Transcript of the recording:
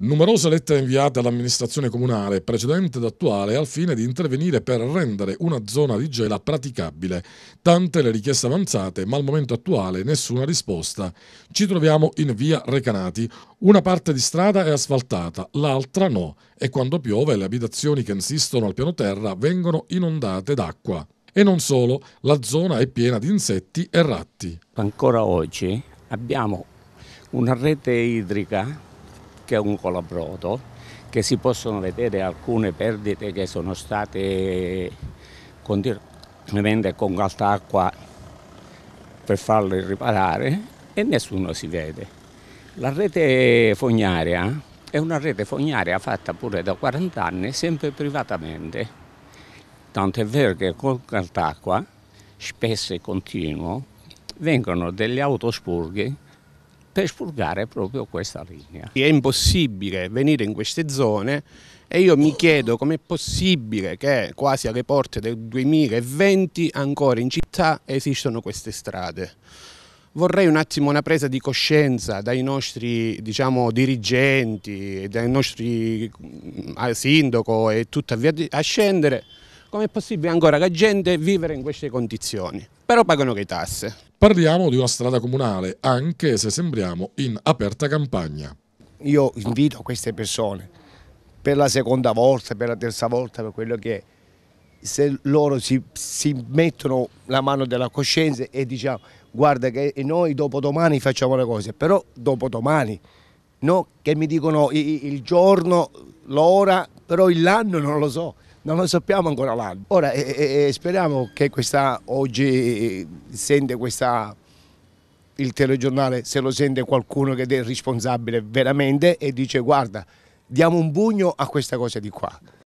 Numerose lettere inviate all'amministrazione comunale, precedente ed attuale, al fine di intervenire per rendere una zona di Gela praticabile. Tante le richieste avanzate, ma al momento attuale nessuna risposta. Ci troviamo in via Recanati. Una parte di strada è asfaltata, l'altra no, e quando piove le abitazioni che insistono al piano terra vengono inondate d'acqua. E non solo, la zona è piena di insetti e ratti. Ancora oggi abbiamo una rete idrica anche un colabrodo che si possono vedere alcune perdite che sono state continuamente con alta acqua per farle riparare e nessuno si vede. La rete fognaria è una rete fognaria fatta pure da 40 anni, sempre privatamente. Tanto è vero che con Caltacqua, spesso e continuo, vengono degli autospurghi per spurgare proprio questa linea. È impossibile venire in queste zone e io mi chiedo com'è possibile che quasi alle porte del 2020 ancora in città esistano queste strade. Vorrei un attimo una presa di coscienza dai nostri diciamo, dirigenti, dai nostri mm, sindaco e tutto a via a scendere Com'è possibile ancora che gente vivere in queste condizioni? Però pagano che tasse. Parliamo di una strada comunale, anche se sembriamo in aperta campagna. Io invito queste persone, per la seconda volta, per la terza volta, per quello che è, se loro si, si, mettono la mano della coscienza e diciamo guarda che noi dopodomani facciamo le cose, però dopodomani, no che mi dicono il giorno, l'ora, però l'anno non lo so non lo sappiamo ancora l'anno. Ora e, e, speriamo che questa oggi sente questa il telegiornale se lo sente qualcuno che è responsabile veramente e dice guarda diamo un pugno a questa cosa di qua.